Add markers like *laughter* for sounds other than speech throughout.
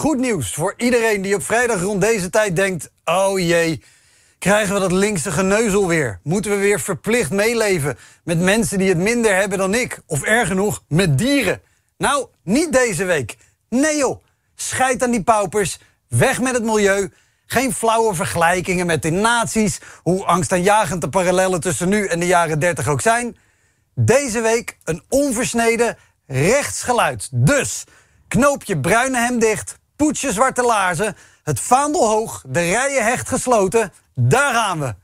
Goed nieuws voor iedereen die op vrijdag rond deze tijd denkt: oh jee, krijgen we dat linkse geneuzel weer? Moeten we weer verplicht meeleven met mensen die het minder hebben dan ik? Of erger nog, met dieren? Nou, niet deze week. Nee joh, scheid aan die paupers, weg met het milieu. Geen flauwe vergelijkingen met de naties, hoe angstaanjagend de parallellen tussen nu en de jaren 30 ook zijn. Deze week een onversneden rechtsgeluid. Dus knoop je bruine hem dicht, poetsje zwarte laarzen, het vaandel hoog, de rijen hecht gesloten. Daar gaan we.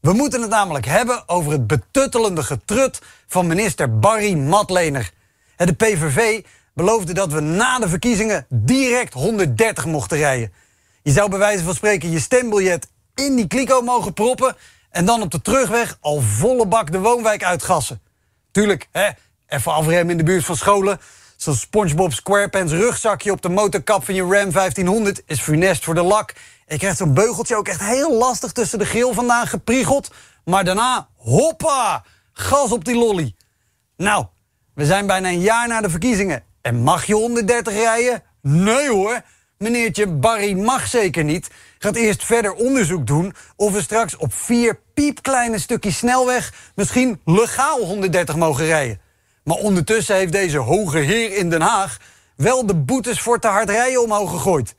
We moeten het namelijk hebben over het betuttelende getrut van minister Barry Matlener. De PVV beloofde dat we na de verkiezingen direct 130 mochten rijden. Je zou bij wijze van spreken je stembiljet in die kliko mogen proppen en dan op de terugweg al volle bak de woonwijk uitgassen. Tuurlijk, hè, even afremmen in de buurt van scholen, Zo'n SpongeBob SquarePants rugzakje op de motorkap van je Ram 1500 is funest voor de lak. Ik krijg zo'n beugeltje ook echt heel lastig tussen de geel vandaan gepriegeld. Maar daarna, hoppa, gas op die lolly. Nou, we zijn bijna een jaar na de verkiezingen. En mag je 130 rijden? Nee hoor. Meneertje Barry mag zeker niet. Gaat eerst verder onderzoek doen of we straks op vier piepkleine stukjes snelweg misschien legaal 130 mogen rijden. Maar ondertussen heeft deze hoge heer in Den Haag wel de boetes voor te hard rijden omhoog gegooid.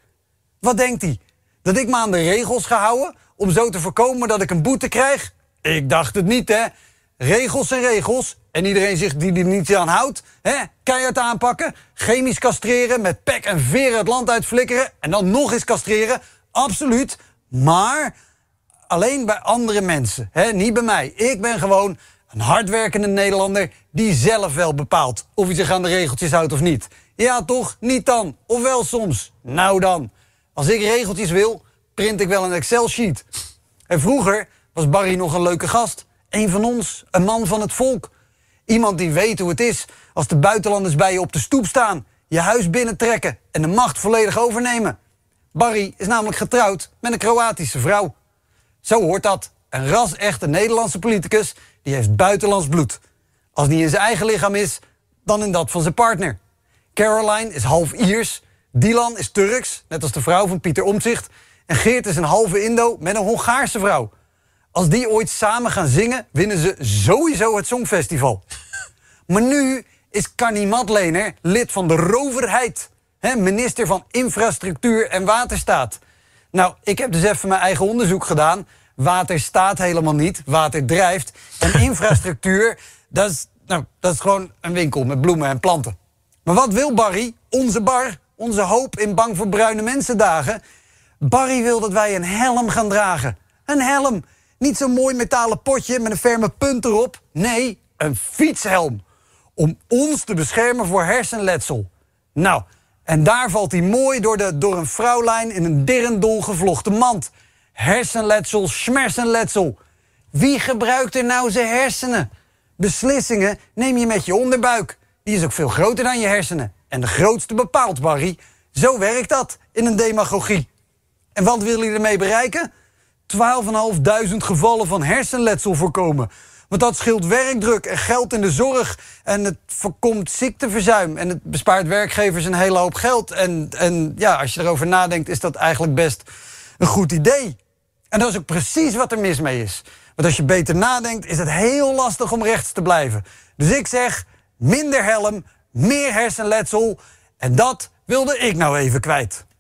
Wat denkt hij? Dat ik me aan de regels ga houden om zo te voorkomen dat ik een boete krijg? Ik dacht het niet, hè? Regels en regels. En iedereen zich die er niet aan houdt, hè? keihard aanpakken. Chemisch castreren, met pek en veren het land uitflikkeren. En dan nog eens castreren. Absoluut. Maar alleen bij andere mensen. Hè? Niet bij mij. Ik ben gewoon een hardwerkende Nederlander die zelf wel bepaalt of hij zich aan de regeltjes houdt of niet. Ja toch, niet dan. Of wel soms. Nou dan. Als ik regeltjes wil, print ik wel een Excel-sheet. En vroeger was Barry nog een leuke gast. Een van ons, een man van het volk. Iemand die weet hoe het is als de buitenlanders bij je op de stoep staan, je huis binnentrekken en de macht volledig overnemen. Barry is namelijk getrouwd met een Kroatische vrouw. Zo hoort dat. Een ras-echte Nederlandse politicus die heeft buitenlands bloed. Als die in zijn eigen lichaam is, dan in dat van zijn partner. Caroline is half Iers, Dylan is Turks, net als de vrouw van Pieter Omtzigt... en Geert is een halve Indo met een Hongaarse vrouw. Als die ooit samen gaan zingen, winnen ze sowieso het Songfestival. Maar nu is Carnie Madlener lid van de Roverheid. minister van Infrastructuur en Waterstaat. Nou, ik heb dus even mijn eigen onderzoek gedaan. Water staat helemaal niet, water drijft. En *laughs* infrastructuur, dat is, nou, dat is gewoon een winkel met bloemen en planten. Maar wat wil Barry, onze bar, onze hoop in Bang voor Bruine Mensendagen? Barry wil dat wij een helm gaan dragen. Een helm. Niet zo'n mooi metalen potje met een ferme punt erop. Nee, een fietshelm. Om ons te beschermen voor hersenletsel. Nou, en daar valt hij mooi door de door een vrouwlijn in een dirndol gevlochten mand hersenletsel, smersenletsel. Wie gebruikt er nou zijn hersenen? Beslissingen neem je met je onderbuik. Die is ook veel groter dan je hersenen. En de grootste bepaalt, Barry. Zo werkt dat in een demagogie. En wat willen jullie ermee bereiken? 12.500 gevallen van hersenletsel voorkomen. Want dat scheelt werkdruk en geld in de zorg. En het voorkomt ziekteverzuim. En het bespaart werkgevers een hele hoop geld. En, en ja, als je erover nadenkt, is dat eigenlijk best een goed idee. En dat is ook precies wat er mis mee is. Want als je beter nadenkt, is het heel lastig om rechts te blijven. Dus ik zeg, minder helm, meer hersenletsel. En dat wilde ik nou even kwijt.